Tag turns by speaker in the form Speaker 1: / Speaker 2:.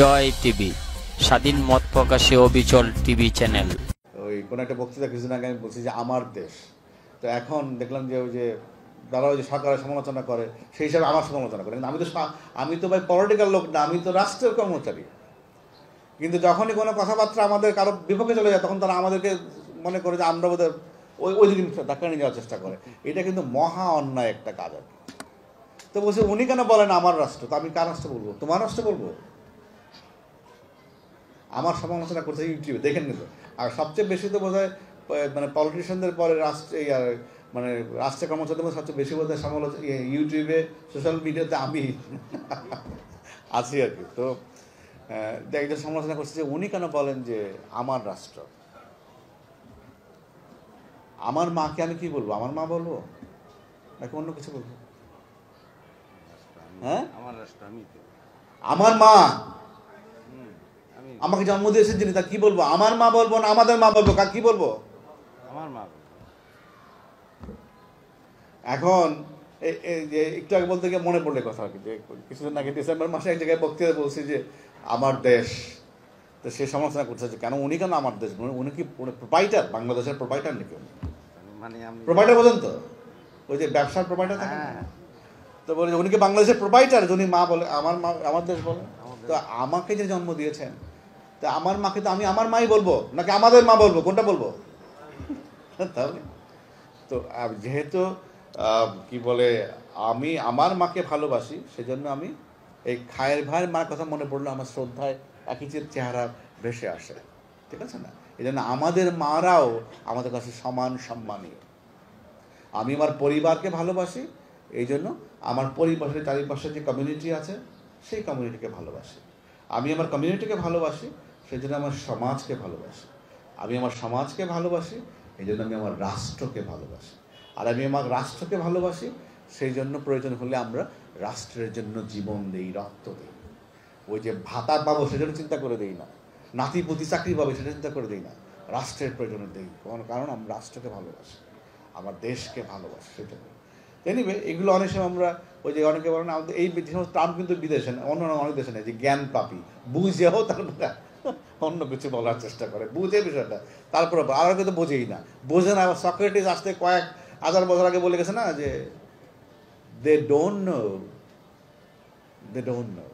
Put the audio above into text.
Speaker 1: জয় TV স্বাধীন মত প্রকাশে অবিচল টিভি চ্যানেল ওই কোনো একটা বক্তৃতা কিছুদিন আগে আমি বলছি যে আমার দেশ তো এখন দেখলাম যে ওই যে তারা ওই যে সরকারের সমালোচনা করে সেই হিসাবে আমার সমালোচনা করে আমি তো আমি তো ভাই পলিটিক্যাল লোক না আমি তো রাষ্ট্রের কর্মচারী কিন্তু যখনই কোনো কথাবার্তা আমাদের কারো বিপক্ষে চলে যায় তখন তারা আমাদেরকে মনে করে যে আমরা বোধহয় ওই ওই দিকে ধাক্কা নিয়ে যাওয়ার চেষ্টা করে এটা কিন্তু মহা অন্যায় একটা কাজ আর তো বলছে উনি কেন বলেন আমার রাষ্ট্র তো আমি কার রাষ্ট্র বলবো তোমার রাষ্ট্র বলবো আমার সমালোচনা করছে ইউটিউবে দেখেন কিন্তু আর সবচেয়ে বেশি তো বোধ মানে পলিটিশিয়ানদের পরে রাষ্ট্র মানে রাষ্ট্রের কর্মচারীদের মধ্যে সবচেয়ে বেশি বোধ হয় সমালোচনা ইউটিউবে সোশ্যাল মিডিয়াতে আমি আছি আর কি তো একজন সমালোচনা করছে যে উনি কেন বলেন যে আমার রাষ্ট্র আমার মাকে আমি কি বলবো আমার মা বলবো নাকি অন্য কিছু বলবো হ্যাঁ আমার রাষ্ট্র আমি আমার মা আমাকে জন্ম দিয়েছেন যিনি তা কি বলবো আমার মা বলবো না আমাদের মা বলবো কার কি বলবো আমার মা এখন একটু আগে বলতে গিয়ে মনে পড়লে কথা আর কি যে কিছুদিন আগে ডিসেম্বর মাসে এক জায়গায় বক্তৃতা বলছি যে আমার দেশ তো সে সমালোচনা করছে যে কেন উনি কেন আমার দেশ উনি কি প্রোভাইডার বাংলাদেশের প্রোভাইডার নাকি উনি মানে প্রোভাইডার বলেন তো ওই যে ব্যবসার প্রোভাইডার থাকে হ্যাঁ। তো বলে উনি কি বাংলাদেশের প্রোভাইডার উনি মা বলে আমার মা আমার দেশ বলে তো আমাকে যে জন্ম দিয়েছেন তা আমার মাকে তো আমি আমার মাই বলবো নাকি আমাদের মা বলবো কোনটা বলবো তাহলে তো যেহেতু কি বলে আমি আমার মাকে ভালোবাসি সেজন্য আমি এই খায়ের ভাইয়ের মার কথা মনে পড়লো আমার শ্রদ্ধায় একই চেহারা ভেসে আসে ঠিক আছে না এই জন্য আমাদের মারাও আমাদের কাছে সমান সম্মানীয় আমি আমার পরিবারকে ভালোবাসি এই জন্য আমার পরিবারের চারিপাশে যে কমিউনিটি আছে সেই কমিউনিটিকে ভালোবাসি আমি আমার কমিউনিটিকে ভালোবাসি সেই জন্য আমার সমাজকে ভালোবাসি আমি আমার সমাজকে ভালোবাসি এই জন্য আমি আমার রাষ্ট্রকে ভালোবাসি আর আমি আমার রাষ্ট্রকে ভালোবাসি সেই জন্য প্রয়োজন হলে আমরা রাষ্ট্রের জন্য জীবন দিই রক্ত দিই ওই যে ভাতা পাবো সেজন্য চিন্তা করে দিই না নাতিপতি চাকরি পাবে সেটা চিন্তা করে দিই না রাষ্ট্রের প্রয়োজনে দিই কারণ আমি রাষ্ট্রকে ভালোবাসি আমার দেশকে ভালোবাসি সেটা এনিবে এগুলো অনেক সময় আমরা ওই যে অনেকে বলেন আমাদের এই সমস্ত ট্রাম্প কিন্তু বিদেশে অন্য অনেক দেশে নেই যে জ্ঞান পাপি বুঝেও তার অন্য কিছু বলার চেষ্টা করে বুঝে বিষয়টা তারপরে আর কিন্তু বোঝেই না বোঝে না সক্রেটিস আসতে কয়েক হাজার বছর আগে বলে গেছে না যে they don't know they don't no